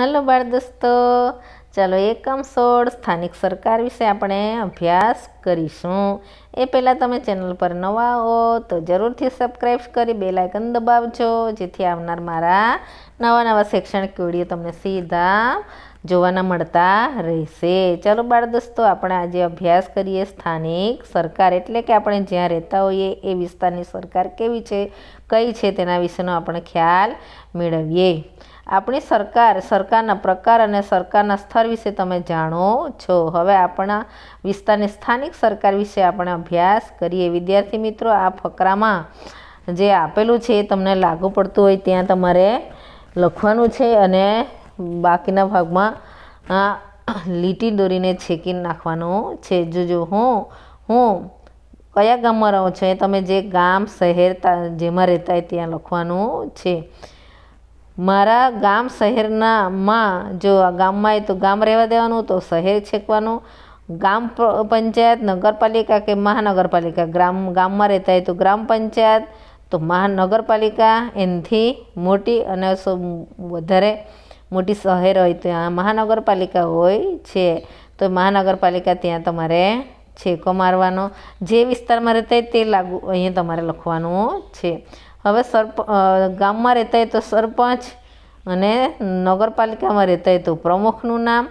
hello બાળ દોસ્તો ચાલો એકમ સોળ સ્થાનિક સરકાર વિશે આપણે અભ્યાસ કરીશું એ પહેલાં તમે ચેનલ પર નવા હો તો જરૂરથી સબસ્ક્રાઈબ કરી બે લાઇકન દબાવજો જેથી આવનાર મારા નવા નવા શૈક્ષણિક વિડીયો તમને સીધા જોવાના મળતા રહેશે ચાલો બાળ દોસ્તો આપણે આજે અભ્યાસ કરીએ સ્થાનિક સરકાર એટલે કે આપણે જ્યાં રહેતા હોઈએ એ વિસ્તારની સરકાર કેવી છે કઈ છે તેના વિશેનો આપણે ખ્યાલ મેળવીએ આપણી સરકાર સરકારના પ્રકાર અને સરકારના સ્તર વિશે તમે જાણો છો હવે આપણા વિસ્તારની સ્થાનિક સરકાર વિશે આપણે અભ્યાસ કરીએ વિદ્યાર્થી મિત્રો આ ફકરામાં જે આપેલું છે એ તમને લાગુ પડતું હોય ત્યાં તમારે લખવાનું છે અને બાકીના ભાગમાં લીટી દોરીને છેકી નાખવાનું છે જોજો હું હું કયા ગામમાં રહો છો એ તમે જે ગામ શહેર જેમાં રહેતા હોય ત્યાં લખવાનું છે મારા ગામ શહેરનામાં જો આ ગામમાં એ તો ગામ રહેવા દેવાનું તો શહેર છેકવાનું ગામ પંચાયત નગરપાલિકા કે મહાનગરપાલિકા ગ્રામ ગામમાં રહેતા હોય તો ગ્રામ પંચાયત તો મહાનગરપાલિકા એનાથી મોટી અને વધારે મોટી શહેર હોય ત્યાં મહાનગરપાલિકા હોય છે તો મહાનગરપાલિકા ત્યાં તમારે છેકો મારવાનો જે વિસ્તારમાં રહેતા હોય તે લાગુ અહીંયા તમારે લખવાનું છે હવે સરપ ગામમાં રહેતા હોય તો સરપંચ અને નગરપાલિકામાં રહેતા હોય તો પ્રમુખનું નામ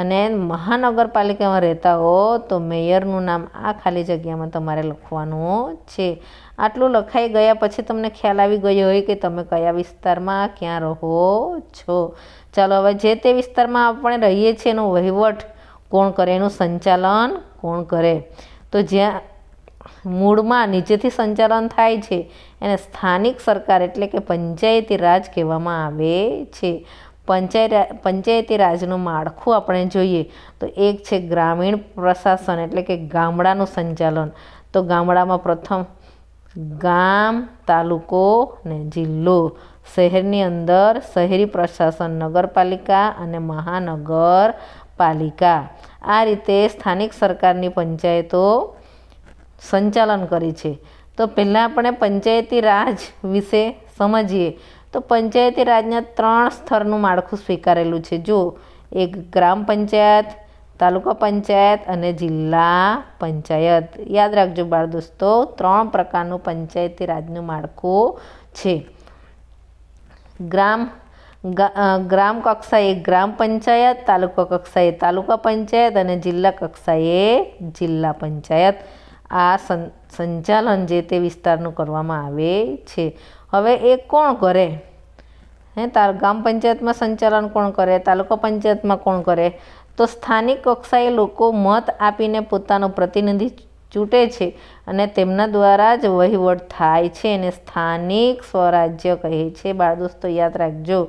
અને મહાનગરપાલિકામાં રહેતા હો તો મેયરનું નામ આ ખાલી જગ્યામાં તમારે લખવાનું છે આટલું લખાઈ ગયા પછી તમને ખ્યાલ આવી ગયો હોય કે તમે કયા વિસ્તારમાં ક્યાં રહો છો ચાલો હવે જે તે વિસ્તારમાં આપણે રહીએ છીએ એનો વહીવટ કોણ કરે એનું સંચાલન કોણ કરે તો જ્યાં મૂળમાં નીચેથી સંચાલન થાય છે એને સ્થાનિક સરકાર એટલે કે પંચાયતી રાજ કહેવામાં આવે છે પંચાયત પંચાયતી રાજનું માળખું આપણે જોઈએ તો એક છે ગ્રામીણ પ્રશાસન એટલે કે ગામડાનું સંચાલન તો ગામડામાં પ્રથમ ગામ તાલુકો ને જિલ્લો શહેરની અંદર શહેરી પ્રશાસન નગરપાલિકા અને મહાનગરપાલિકા આ રીતે સ્થાનિક સરકારની પંચાયતો સંચાલન કરી છે તો પહેલાં આપણે પંચાયતી રાજ વિશે સમજીએ તો પંચાયતી રાજના ત્રણ સ્તરનું માળખું સ્વીકારેલું છે જો એક ગ્રામ પંચાયત તાલુકા પંચાયત અને જિલ્લા પંચાયત યાદ રાખજો બાળ દોસ્તો ત્રણ પ્રકારનું પંચાયતી રાજનું માળખું છે ગ્રામ ગ્રામ કક્ષાએ ગ્રામ પંચાયત તાલુકા કક્ષાએ તાલુકા પંચાયત અને જિલ્લા કક્ષાએ જિલ્લા પંચાયત આ સં સંચાલન જે તે વિસ્તારનું કરવામાં આવે છે હવે એ કોણ કરે હે તાર ગામ પંચાયતમાં સંચાલન કોણ કરે તાલુકા પંચાયતમાં કોણ કરે તો સ્થાનિક કક્ષાએ લોકો મત આપીને પોતાનો પ્રતિનિધિ ચૂંટે છે અને તેમના દ્વારા જ વહીવટ થાય છે અને સ્થાનિક સ્વરાજ્ય કહે છે બાળ દોસ્તો યાદ રાખજો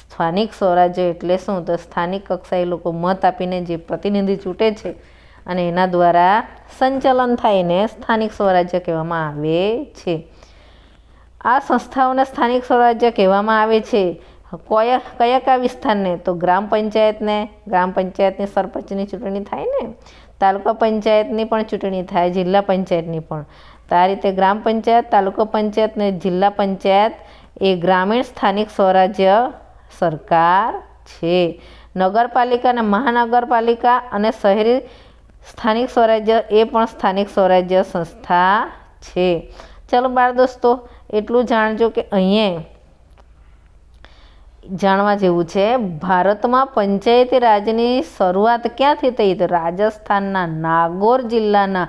સ્થાનિક સ્વરાજ્ય એટલે શું તો સ્થાનિક કક્ષાએ લોકો મત આપીને જે પ્રતિનિધિ ચૂંટે છે અને એના દ્વારા સંચાલન થઈને સ્થાનિક સ્વરાજ્ય કહેવામાં આવે છે આ સંસ્થાઓને સ્થાનિક સ્વરાજ્ય કહેવામાં આવે છે કયા કયા કયા વિસ્તારને તો ગ્રામ પંચાયતને ગ્રામ પંચાયતની સરપંચની ચૂંટણી થાય ને તાલુકા પંચાયતની પણ ચૂંટણી થાય જિલ્લા પંચાયતની પણ તો આ રીતે ગ્રામ પંચાયત તાલુકા પંચાયત ને જિલ્લા પંચાયત એ ગ્રામીણ સ્થાનિક સ્વરાજ્ય સરકાર છે નગરપાલિકા અને મહાનગરપાલિકા અને શહેરી સ્થાનિક સ્વરાજ્ય એ પણ સ્થાનિક સ્વરાજ્ય સંસ્થા છે ચલો બાળ દોસ્તો એટલું જાણજો કે અહીંયા જાણવા જેવું છે ભારતમાં પંચાયતી રાજની શરૂઆત ક્યાંથી થઈ તો રાજસ્થાનના નાગોર જિલ્લાના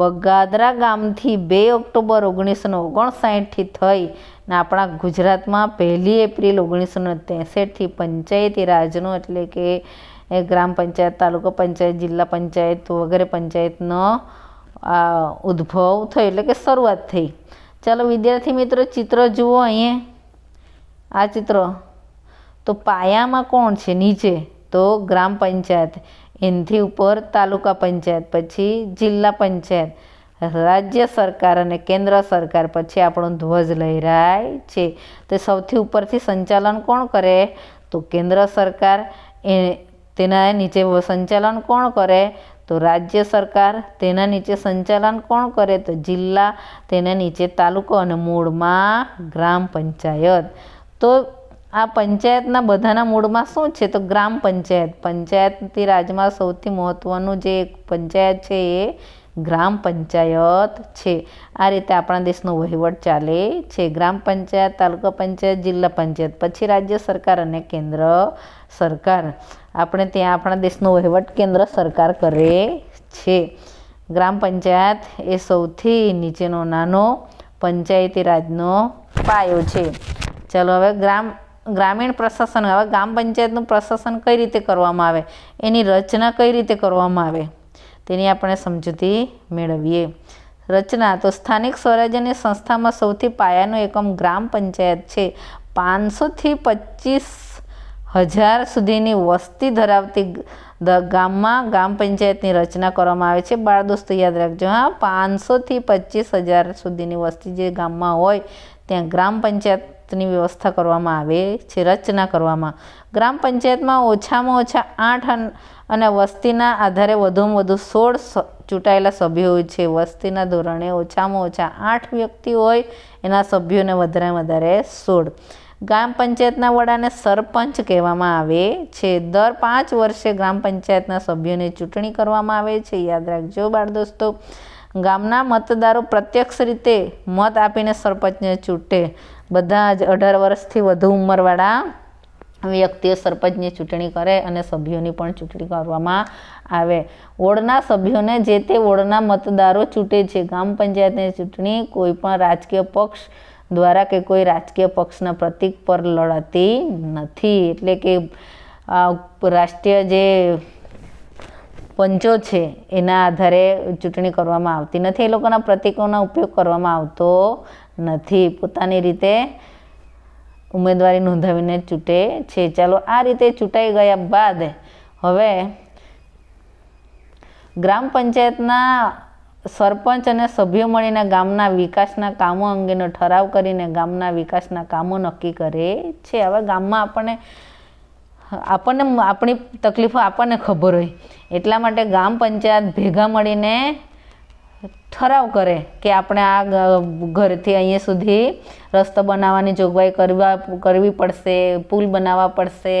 બગાદરા ગામથી બે ઓક્ટોબર ઓગણીસો ઓગણસાઠથી થઈ ને આપણા ગુજરાતમાં પહેલી એપ્રિલ ઓગણીસો ને ત્રેસઠથી પંચાયતી રાજનો એટલે કે એ ગ્રામ પંચાયત તાલુકા પંચાયત જિલ્લા પંચાયત વગેરે પંચાયતનો આ ઉદ્ભવ થયો એટલે કે શરૂઆત થઈ ચાલો વિદ્યાર્થી મિત્રો ચિત્ર જુઓ અહીંયા આ ચિત્ર તો પાયામાં કોણ છે નીચે તો ગ્રામ પંચાયત એનથી ઉપર તાલુકા પંચાયત પછી જિલ્લા પંચાયત રાજ્ય સરકાર અને કેન્દ્ર સરકાર પછી આપણો ધ્વજ લહેરાય છે તે સૌથી ઉપરથી સંચાલન કોણ કરે તો કેન્દ્ર સરકાર એ તેના નીચે સંચાલન કોણ કરે તો રાજ્ય સરકાર તેના નીચે સંચાલન કોણ કરે તો જિલ્લા તેના નીચે તાલુકો અને મૂળમાં ગ્રામ પંચાયત તો આ પંચાયતના બધાના મૂળમાં શું છે તો ગ્રામ પંચાયત પંચાયતથી રાજમાં સૌથી મહત્ત્વનું જે પંચાયત છે એ ગ્રામ પંચાયત છે આ રીતે આપણા દેશનો વહીવટ ચાલે છે ગ્રામ પંચાયત તાલુકા પંચાયત જિલ્લા પંચાયત પછી રાજ્ય સરકાર અને કેન્દ્ર સરકાર આપણે ત્યાં આપણા દેશનો વહીવટ કેન્દ્ર સરકાર કરે છે ગ્રામ પંચાયત એ સૌથી નીચેનો નાનો પંચાયતી રાજનો પાયો છે ચાલો હવે ગ્રામ ગ્રામીણ પ્રશાસન હવે ગ્રામ પંચાયતનું પ્રશાસન કઈ રીતે કરવામાં આવે એની રચના કઈ રીતે કરવામાં આવે તેની આપણે સમજૂતી મેળવીએ રચના તો સ્થાનિક સ્વરાજ્યની સંસ્થામાં સૌથી પાયાનો એકમ ગ્રામ પંચાયત છે પાંચસોથી પચીસ હજાર સુધીની વસ્તી ધરાવતી ગામમાં ગ્રામ પંચાયતની રચના કરવામાં આવે છે બાળ દોસ્તો યાદ રાખજો હા પાંચસોથી પચીસ હજાર સુધીની વસ્તી જે ગામમાં હોય ત્યાં ગ્રામ પંચાયતની વ્યવસ્થા કરવામાં આવે છે રચના કરવામાં ગ્રામ પંચાયતમાં ઓછામાં ઓછા આઠ અને વસ્તીના આધારે વધુમાં વધુ સોળ ચૂંટાયેલા સભ્યો છે વસ્તીના ધોરણે ઓછામાં ઓછા આઠ વ્યક્તિ હોય એના સભ્યોને વધારે વધારે સોળ ગ્રામ પંચાયતના વડાને સરપંચ કહેવામાં આવે છે દર પાંચ વર્ષે ગ્રામ પંચાયતના સભ્યોની ચૂંટણી કરવામાં આવે છે યાદ રાખજો બાળ દોસ્તો ગામના મતદારો પ્રત્યક્ષ રીતે મત આપીને સરપંચને ચૂંટે બધા જ અઢાર વર્ષથી વધુ ઉંમરવાળા વ્યક્તિએ સરપંચની ચૂંટણી કરે અને સભ્યોની પણ ચૂંટણી કરવામાં આવે વોર્ડના સભ્યોને જે તે વોર્ડના મતદારો ચૂંટે છે ગ્રામ પંચાયતની ચૂંટણી કોઈપણ રાજકીય પક્ષ દ્વારા કે કોઈ રાજકીય પક્ષના પ્રતિક પર લડાતી નથી એટલે કે રાષ્ટ્રીય જે પંચો છે એના આધારે ચૂંટણી કરવામાં આવતી નથી એ લોકોના પ્રતિકોનો ઉપયોગ કરવામાં આવતો નથી પોતાની રીતે ઉમેદવારી નોંધાવીને ચૂંટે છે ચાલો આ રીતે ચૂંટાઈ ગયા બાદ હવે ગ્રામ પંચાયતના સરપંચ અને સભ્યો મળીને ગામના વિકાસના કામો અંગેનો ઠરાવ કરીને ગામના વિકાસના કામો નક્કી કરે છે હવે ગામમાં આપણને આપણને આપણી તકલીફો આપણને ખબર હોય એટલા માટે ગામ પંચાયત ભેગા મળીને ઠરાવ કરે કે આપણે આ ઘરથી અહીંયા સુધી રસ્તો બનાવવાની જોગવાઈ કરવા કરવી પડશે પુલ બનાવવા પડશે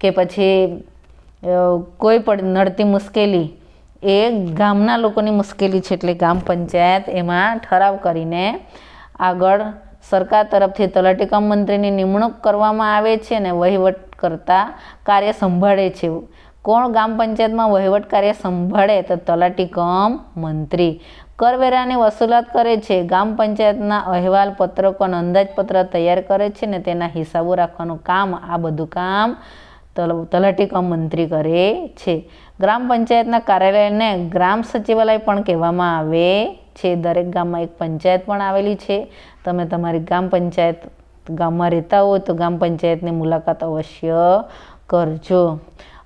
કે પછી કોઈ પણ નડતી મુશ્કેલી એ ગામના લોકોની મુશ્કેલી છે એટલે ગામ પંચાયત એમાં ઠરાવ કરીને આગળ સરકાર તરફથી તલાટીકમ મંત્રીની નિમણૂક કરવામાં આવે છે અને વહીવટ કરતા કાર્ય સંભાળે છે કોણ ગામ પંચાયતમાં વહીવટ કાર્ય સંભાળે તો તલાટીકમ મંત્રી કરવેરાની વસૂલાત કરે છે ગામ પંચાયતના અહેવાલ પત્રકો અંદાજપત્ર તૈયાર કરે છે ને તેના હિસાબો રાખવાનું કામ આ બધું કામ તલાટી કમ મંત્રી કરે છે ગ્રામ પંચાયતના કાર્યાલયને ગ્રામ સચિવાલય પણ કહેવામાં આવે છે દરેક ગામમાં એક પંચાયત પણ આવેલી છે તમે તમારી ગ્રામ પંચાયત ગામમાં રહેતા હો તો ગ્રામ પંચાયતની મુલાકાત અવશ્ય કરજો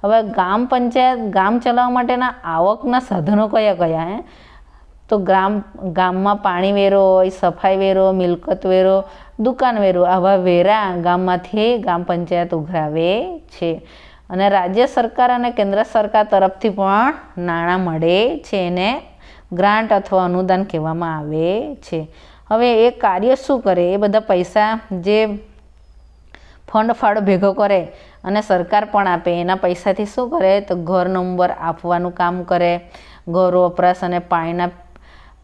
હવે ગ્રામ પંચાયત ગામ ચલાવવા માટેના આવકના સાધનો કયા કયા હે તો ગ્રામ ગામમાં પાણી વેરો હોય સફાઈ વેરો મિલકત વેરો દુકાન વેરો આવા વેરા ગામમાંથી ગામ પંચાયત ઉઘરાવે છે અને રાજ્ય સરકાર અને કેન્દ્ર સરકાર તરફથી પણ નાણાં મળે છે એને ગ્રાન્ટ અથવા અનુદાન કહેવામાં આવે છે હવે એ કાર્ય શું કરે એ બધા પૈસા જે ફંડ ફાળો ભેગો કરે અને સરકાર પણ આપે એના પૈસાથી શું કરે તો ઘર નંબર આપવાનું કામ કરે ઘર વપરાશ અને પાણીના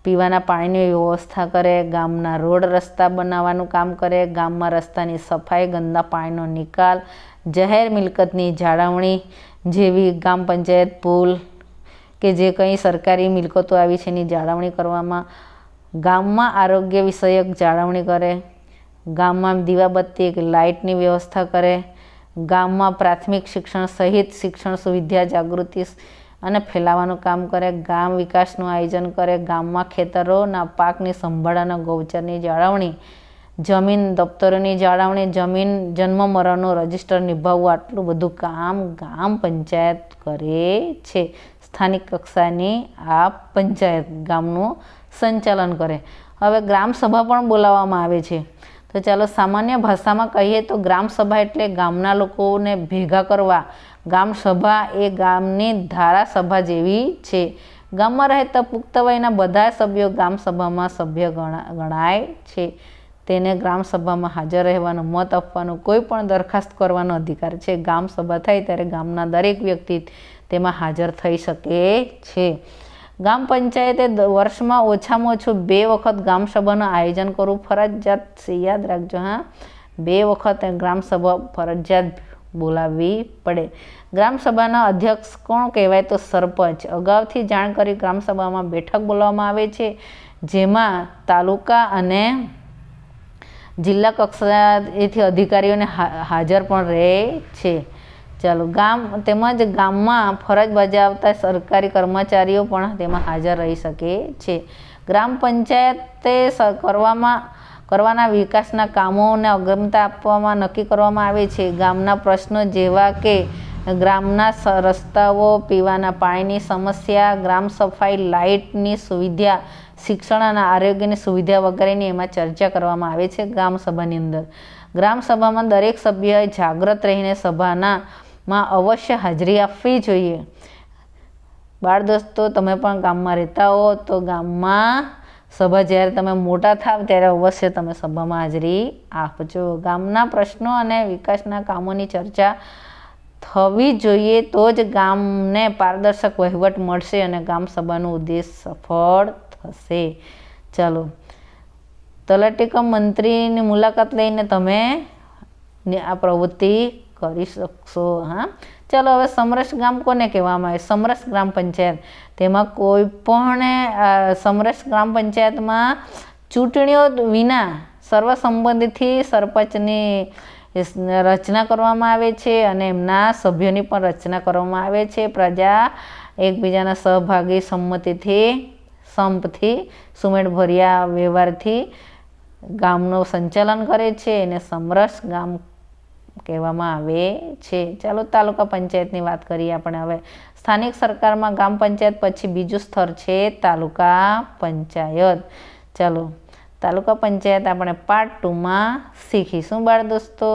પીવાના પાણીની વ્યવસ્થા કરે ગામના રોડ રસ્તા બનાવવાનું કામ કરે ગામમાં રસ્તાની સફાઈ ગંદા પાણીનો નિકાલ જાહેર મિલકતની જાળવણી જેવી ગામ પંચાયત પુલ કે જે કંઈ સરકારી મિલકતો આવી છે એની જાળવણી કરવામાં ગામમાં આરોગ્ય વિષયક જાળવણી કરે ગામમાં દીવાબત્તી કે લાઇટની વ્યવસ્થા કરે ગામમાં પ્રાથમિક શિક્ષણ સહિત શિક્ષણ સુવિધા જાગૃતિ અને ફેલાવાનું કામ કરે ગામ વિકાસનું આયોજન કરે ગામમાં ખેતરોના પાકની સંભાળ અને ગૌચરની જાળવણી જમીન દફતરોની જાળવણી જમીન જન્મ મરણનું રજિસ્ટર નિભાવવું આટલું બધું કામ ગામ પંચાયત કરે છે સ્થાનિક કક્ષાની આ પંચાયત ગામનું સંચાલન કરે હવે ગ્રામસભા પણ બોલાવવામાં આવે છે તો ચાલો સામાન્ય ભાષામાં કહીએ તો ગ્રામસભા એટલે ગામના લોકોને ભેગા કરવા ગામસભા એ ગામની ધારાસભા જેવી છે ગામમાં રહેતા પુખ્ત વયના બધા સભ્યો ગ્રામ સભ્ય ગણા ગણાય છે તેને ગ્રામસભામાં હાજર રહેવાનો મત આપવાનો કોઈ પણ દરખાસ્ત કરવાનો અધિકાર છે ગામસભા થાય ત્યારે ગામના દરેક વ્યક્તિ તેમાં હાજર થઈ શકે છે ગ્રામ પંચાયતે વર્ષમાં ઓછામાં ઓછું બે વખત ગ્રામસભાનું આયોજન કરવું ફરજિયાત છે યાદ રાખજો હા બે વખત ગ્રામસભા ફરજિયાત બોલાવવી પડે ગ્રામસભાના અધ્યક્ષ કોણ કહેવાય તો સરપંચ અગાઉથી જાણ કરી ગ્રામસભામાં બેઠક બોલાવવામાં આવે છે જેમાં તાલુકા અને જિલ્લા કક્ષા એથી અધિકારીઓને હાજર પણ રહે છે ચાલો ગામ તેમજ ગામમાં ફરજ બજાવતા સરકારી કર્મચારીઓ પણ તેમાં હાજર રહી શકે છે ગ્રામ પંચાયતે કરવામાં કરવાના વિકાસના કામોને અગમતા આપવામાં નક્કી કરવામાં આવે છે ગામના પ્રશ્નો જેવા કે ગ્રામના રસ્તાઓ પીવાના પાણીની સમસ્યા ગ્રામ સફાઈ લાઇટની સુવિધા શિક્ષણ અને આરોગ્યની સુવિધા વગેરેની એમાં ચર્ચા કરવામાં આવે છે ગ્રામસભાની અંદર ગ્રામસભામાં દરેક સભ્યએ જાગૃત રહીને સભાના માં અવશ્ય હાજરી આપવી જોઈએ બાળ દોસ્તો તમે પણ ગામમાં રહેતા હો તો ગામમાં સભા જ્યારે તમે મોટા થાવ ત્યારે અવશ્ય તમે સભામાં હાજરી આપજો ગામના પ્રશ્નો અને વિકાસના કામોની ચર્ચા થવી જોઈએ તો જ ગામને પારદર્શક વહીવટ મળશે અને ગામ સભાનો ઉદ્દેશ સફળ થશે ચાલો તલાટીકમ મંત્રીની મુલાકાત લઈને તમે આ પ્રવૃત્તિ કરી શકશો હા ચાલો હવે સમરસ ગામ કોને કહેવામાં આવે સમરસ ગ્રામ પંચાયત તેમાં કોઈ પણ સમરસ ગ્રામ પંચાયતમાં ચૂંટણીઓ વિના સર્વસંબંધથી સરપંચની રચના કરવામાં આવે છે અને એમના સભ્યોની પણ રચના કરવામાં આવે છે પ્રજા એકબીજાના સહભાગી સંમતિથી સંપથી સુમેળભર્યા વ્યવહારથી ગામનું સંચાલન કરે છે અને સમરસ ગામ કહેવામાં આવે છે ચાલો તાલુકા પંચાયતની વાત કરીએ આપણે હવે સ્થાનિક સરકારમાં ગામ પંચાયત પછી બીજું સ્તર છે તાલુકા પંચાયત ચાલો તાલુકા પંચાયત આપણે પાર્ટ ટુમાં શીખીશું બાળ દોસ્તો